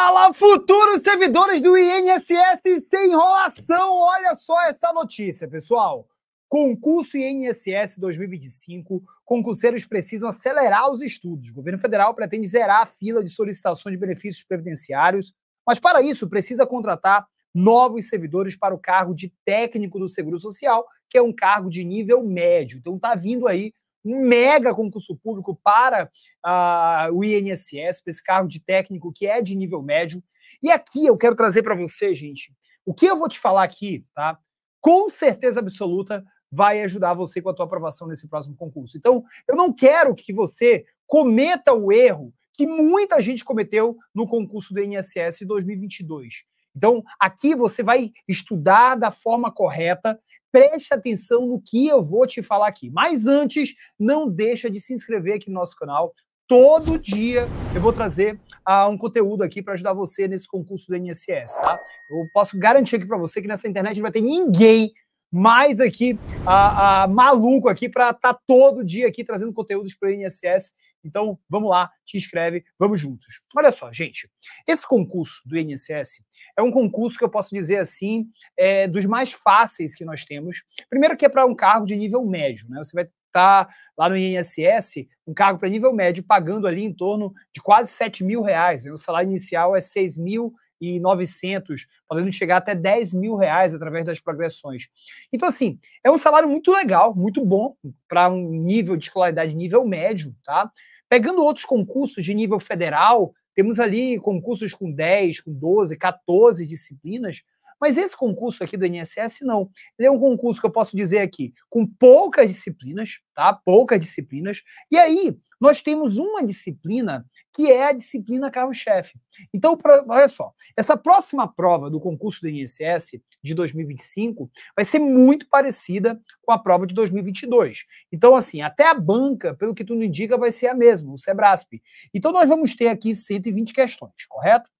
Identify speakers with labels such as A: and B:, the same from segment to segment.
A: Fala, futuros servidores do INSS sem enrolação! Olha só essa notícia, pessoal. Concurso INSS 2025. Concurseiros precisam acelerar os estudos. O governo federal pretende zerar a fila de solicitações de benefícios previdenciários, mas para isso precisa contratar novos servidores para o cargo de técnico do Seguro Social, que é um cargo de nível médio. Então tá vindo aí um mega concurso público para uh, o INSS, para esse cargo de técnico que é de nível médio. E aqui eu quero trazer para você, gente, o que eu vou te falar aqui, tá? Com certeza absoluta vai ajudar você com a tua aprovação nesse próximo concurso. Então, eu não quero que você cometa o erro que muita gente cometeu no concurso do INSS 2022, então, aqui você vai estudar da forma correta, preste atenção no que eu vou te falar aqui. Mas antes, não deixa de se inscrever aqui no nosso canal. Todo dia eu vou trazer ah, um conteúdo aqui para ajudar você nesse concurso do INSS, tá? Eu posso garantir aqui para você que nessa internet não vai ter ninguém mais aqui ah, maluco aqui para estar tá todo dia aqui trazendo conteúdos para o INSS. Então, vamos lá, te inscreve, vamos juntos. Olha só, gente, esse concurso do INSS é um concurso que eu posso dizer assim, é, dos mais fáceis que nós temos. Primeiro que é para um cargo de nível médio, né? Você vai estar tá lá no INSS, um cargo para nível médio, pagando ali em torno de quase 7 mil reais. Né? O salário inicial é 6 mil e 900, podendo chegar até 10 mil reais através das progressões. Então, assim, é um salário muito legal, muito bom para um nível de escolaridade nível médio, tá? Pegando outros concursos de nível federal, temos ali concursos com 10, com 12, 14 disciplinas, mas esse concurso aqui do INSS não. Ele é um concurso que eu posso dizer aqui, com poucas disciplinas, tá? Poucas disciplinas. E aí, nós temos uma disciplina que é a disciplina carro-chefe. Então, olha só, essa próxima prova do concurso do INSS de 2025 vai ser muito parecida com a prova de 2022. Então, assim, até a banca, pelo que tudo indica, vai ser a mesma, o Sebrasp. Então, nós vamos ter aqui 120 questões, correto?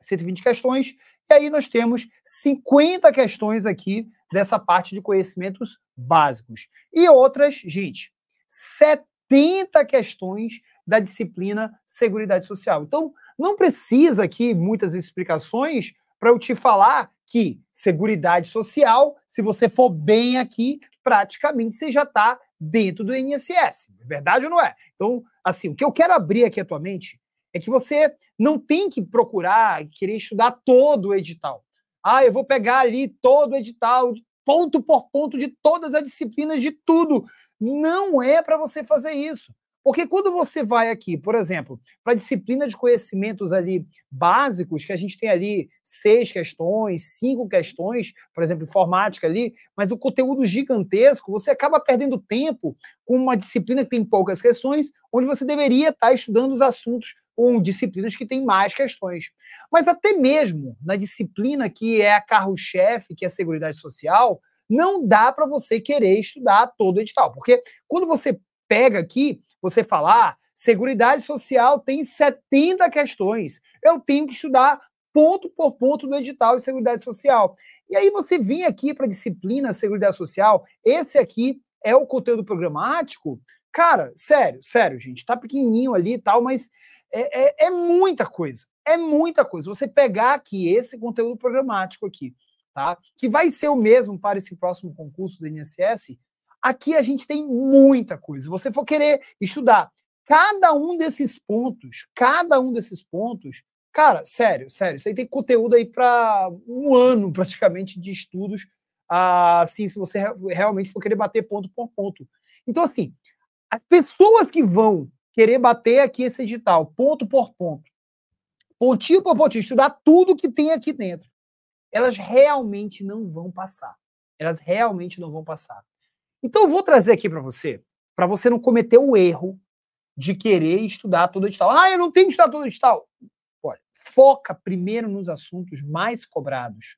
A: 120 questões, e aí nós temos 50 questões aqui dessa parte de conhecimentos básicos. E outras, gente, 70 questões da disciplina Seguridade Social. Então, não precisa aqui muitas explicações para eu te falar que Seguridade Social, se você for bem aqui, praticamente você já está dentro do INSS. É verdade ou não é? Então, assim, o que eu quero abrir aqui a tua mente é que você não tem que procurar, querer estudar todo o edital. Ah, eu vou pegar ali todo o edital, ponto por ponto de todas as disciplinas de tudo. Não é para você fazer isso. Porque quando você vai aqui, por exemplo, para a disciplina de conhecimentos ali básicos, que a gente tem ali seis questões, cinco questões, por exemplo, informática ali, mas o conteúdo gigantesco, você acaba perdendo tempo com uma disciplina que tem poucas questões, onde você deveria estar tá estudando os assuntos ou disciplinas que têm mais questões. Mas até mesmo na disciplina que é a carro-chefe, que é a Seguridade Social, não dá para você querer estudar todo o edital, porque quando você pega aqui, você falar, ah, Seguridade Social tem 70 questões. Eu tenho que estudar ponto por ponto do edital de Seguridade Social. E aí você vem aqui para a disciplina Seguridade Social, esse aqui é o conteúdo programático. Cara, sério, sério, gente, tá pequenininho ali e tal, mas é, é, é muita coisa. É muita coisa. Você pegar aqui esse conteúdo programático aqui, tá? Que vai ser o mesmo para esse próximo concurso do INSS, Aqui a gente tem muita coisa. Se você for querer estudar cada um desses pontos, cada um desses pontos, cara, sério, sério, isso aí tem conteúdo aí para um ano praticamente de estudos, ah, assim, se você realmente for querer bater ponto por ponto. Então, assim, as pessoas que vão querer bater aqui esse edital, ponto por ponto, pontinho por pontinho, estudar tudo que tem aqui dentro, elas realmente não vão passar. Elas realmente não vão passar. Então eu vou trazer aqui para você, para você não cometer o erro de querer estudar todo edital. Ah, eu não tenho que estudar todo edital. Olha, foca primeiro nos assuntos mais cobrados.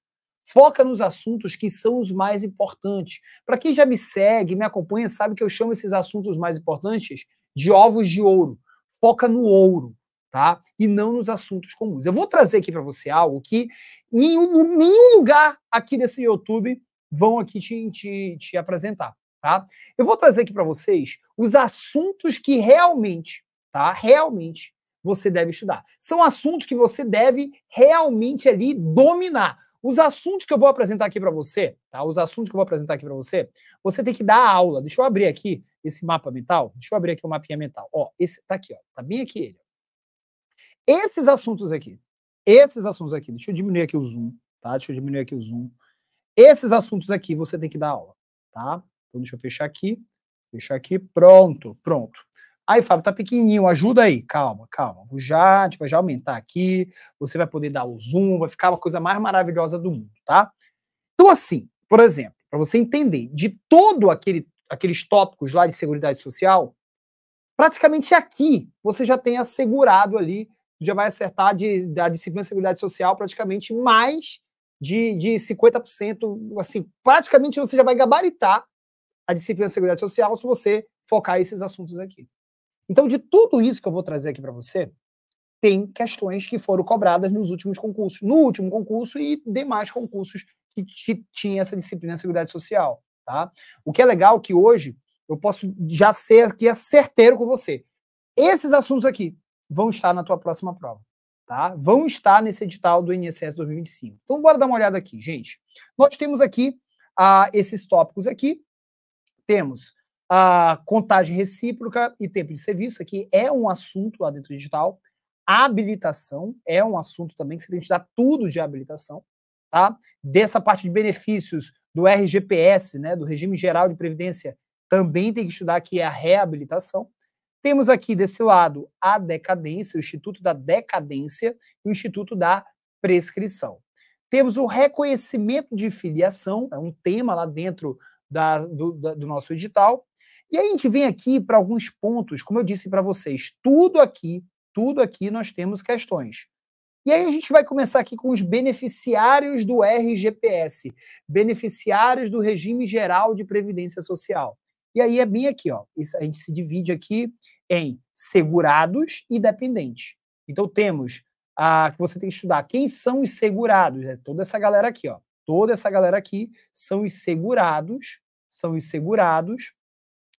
A: Foca nos assuntos que são os mais importantes. Para quem já me segue, me acompanha, sabe que eu chamo esses assuntos mais importantes de ovos de ouro. Foca no ouro, tá? E não nos assuntos comuns. Eu vou trazer aqui para você algo que nenhum, nenhum lugar aqui desse YouTube vão aqui te, te, te apresentar tá? Eu vou trazer aqui para vocês os assuntos que realmente, tá? Realmente você deve estudar. São assuntos que você deve realmente ali dominar. Os assuntos que eu vou apresentar aqui para você, tá? Os assuntos que eu vou apresentar aqui para você, você tem que dar aula. Deixa eu abrir aqui esse mapa mental. Deixa eu abrir aqui o mapinha mental. Ó, esse tá aqui, ó. Tá bem aqui ele. Esses assuntos aqui. Esses assuntos aqui. Deixa eu diminuir aqui o zoom, tá? Deixa eu diminuir aqui o zoom. Esses assuntos aqui você tem que dar aula, tá? Então, deixa eu fechar aqui. Fechar aqui. Pronto, pronto. Aí, Fábio, tá pequenininho, ajuda aí. Calma, calma. Vou já, a gente vai já aumentar aqui. Você vai poder dar o zoom, vai ficar uma coisa mais maravilhosa do mundo, tá? Então, assim, por exemplo, para você entender, de todo aquele aqueles tópicos lá de seguridade social, praticamente aqui você já tem assegurado ali, já vai acertar de, da disciplina de seguridade social praticamente mais de, de 50%, assim, praticamente você já vai gabaritar a disciplina de Seguridade Social se você focar esses assuntos aqui. Então, de tudo isso que eu vou trazer aqui para você, tem questões que foram cobradas nos últimos concursos, no último concurso e demais concursos que tinha essa disciplina de Seguridade Social, tá? O que é legal é que hoje eu posso já ser aqui é certeiro com você. Esses assuntos aqui vão estar na tua próxima prova, tá? Vão estar nesse edital do INSS 2025. Então, bora dar uma olhada aqui, gente. Nós temos aqui ah, esses tópicos aqui, temos a contagem recíproca e tempo de serviço, que é um assunto lá dentro do digital. A habilitação é um assunto também que você tem que dar tudo de habilitação, tá? Dessa parte de benefícios do RGPS, né, do Regime Geral de Previdência, também tem que estudar que é a reabilitação. Temos aqui desse lado a decadência, o Instituto da Decadência e o Instituto da Prescrição. Temos o reconhecimento de filiação, é um tema lá dentro da, do, da, do nosso edital. E aí a gente vem aqui para alguns pontos, como eu disse para vocês, tudo aqui, tudo aqui nós temos questões. E aí a gente vai começar aqui com os beneficiários do RGPS, beneficiários do regime geral de previdência social. E aí é bem aqui, ó. a gente se divide aqui em segurados e dependentes. Então temos a que você tem que estudar quem são os segurados, é toda essa galera aqui, ó toda essa galera aqui são os segurados, são os segurados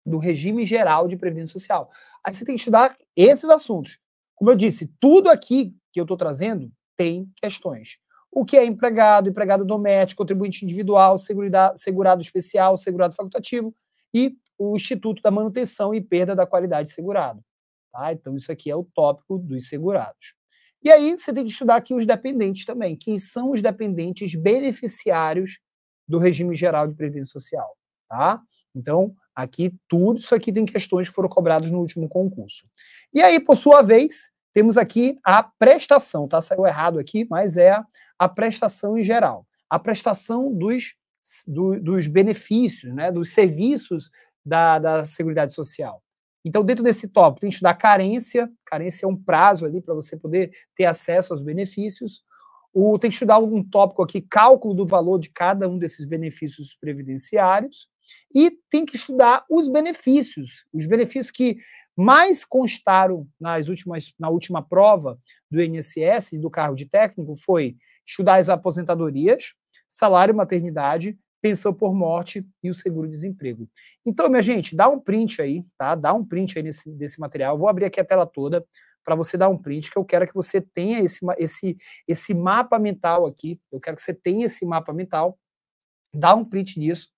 A: do regime geral de previdência social. Aí você tem que estudar esses assuntos. Como eu disse, tudo aqui que eu estou trazendo tem questões. O que é empregado, empregado doméstico, contribuinte individual, segurado especial, segurado facultativo e o Instituto da Manutenção e Perda da Qualidade Segurado. Tá? Então, isso aqui é o tópico dos segurados. E aí você tem que estudar aqui os dependentes também. Quem são os dependentes beneficiários do regime geral de previdência social, tá? Então, aqui tudo isso aqui tem questões que foram cobradas no último concurso. E aí, por sua vez, temos aqui a prestação, tá? Saiu errado aqui, mas é a, prestação em geral. A prestação dos, do, dos benefícios, né? Dos serviços da, da Seguridade Social. Então, dentro desse tópico, tem que estudar carência. Carência é um prazo ali para você poder ter acesso aos benefícios. O, tem que estudar um tópico aqui, cálculo do valor de cada um desses benefícios previdenciários. E tem que estudar os benefícios, os benefícios que mais constaram nas últimas, na última prova do INSS do cargo de técnico foi estudar as aposentadorias, salário e maternidade, pensão por morte e o seguro-desemprego. Então, minha gente, dá um print aí, tá? Dá um print aí nesse, desse material. Eu vou abrir aqui a tela toda para você dar um print, que eu quero que você tenha esse, esse, esse mapa mental aqui. Eu quero que você tenha esse mapa mental. Dá um print nisso.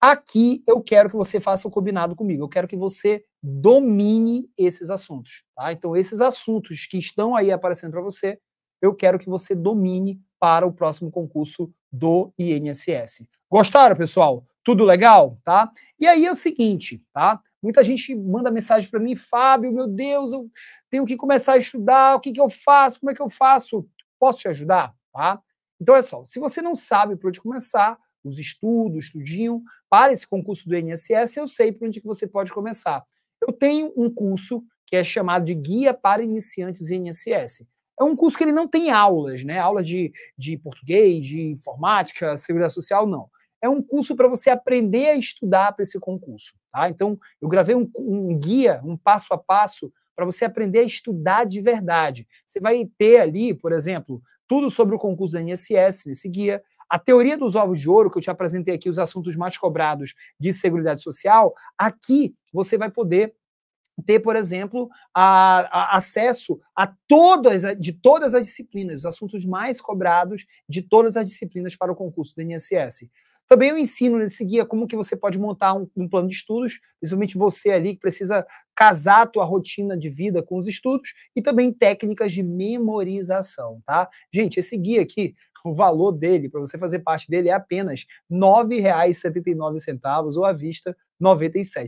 A: Aqui eu quero que você faça o combinado comigo. Eu quero que você domine esses assuntos, tá? Então, esses assuntos que estão aí aparecendo para você, eu quero que você domine para o próximo concurso do INSS. Gostaram, pessoal? Tudo legal, tá? E aí é o seguinte, tá? Muita gente manda mensagem para mim, Fábio, meu Deus, eu tenho que começar a estudar, o que, que eu faço, como é que eu faço? Posso te ajudar, tá? Então é só, se você não sabe por onde começar, os estudos, estudinho, para esse concurso do INSS, eu sei por onde que você pode começar. Eu tenho um curso que é chamado de Guia para Iniciantes INSS é um curso que ele não tem aulas, né? Aulas de, de português, de informática, segurança social, não. É um curso para você aprender a estudar para esse concurso, tá? Então, eu gravei um, um guia, um passo a passo, para você aprender a estudar de verdade. Você vai ter ali, por exemplo, tudo sobre o concurso da INSS nesse guia, a teoria dos ovos de ouro, que eu te apresentei aqui, os assuntos mais cobrados de Seguridade Social, aqui você vai poder ter, por exemplo, a, a acesso a todas de todas as disciplinas, os assuntos mais cobrados de todas as disciplinas para o concurso do INSS. Também eu ensino nesse né, guia é como que você pode montar um, um, plano de estudos, principalmente você ali que precisa casar a tua rotina de vida com os estudos e também técnicas de memorização, tá? Gente, esse guia aqui, o valor dele, para você fazer parte dele, é apenas R$ 9,79 ou à vista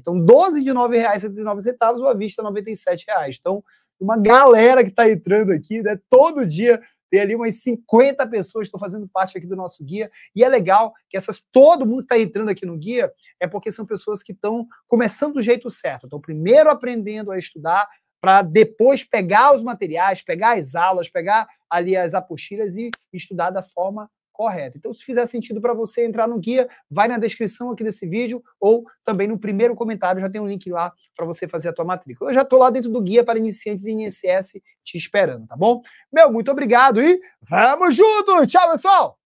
A: então, 12 de R$ 9,79 ou à vista R$ 97,00. Então, uma galera que está entrando aqui, né? Todo dia tem ali umas 50 pessoas que estão fazendo parte aqui do nosso guia. E é legal que essas todo mundo que está entrando aqui no guia é porque são pessoas que estão começando do jeito certo. Então, primeiro aprendendo a estudar para depois pegar os materiais, pegar as aulas, pegar ali as apostilas e estudar da forma correta. Então, se fizer sentido para você entrar no guia, vai na descrição aqui desse vídeo ou também no primeiro comentário, já tem um link lá para você fazer a tua matrícula. Eu já estou lá dentro do guia para iniciantes em INSS te esperando, tá bom? Meu, muito obrigado e vamos juntos! Tchau, pessoal!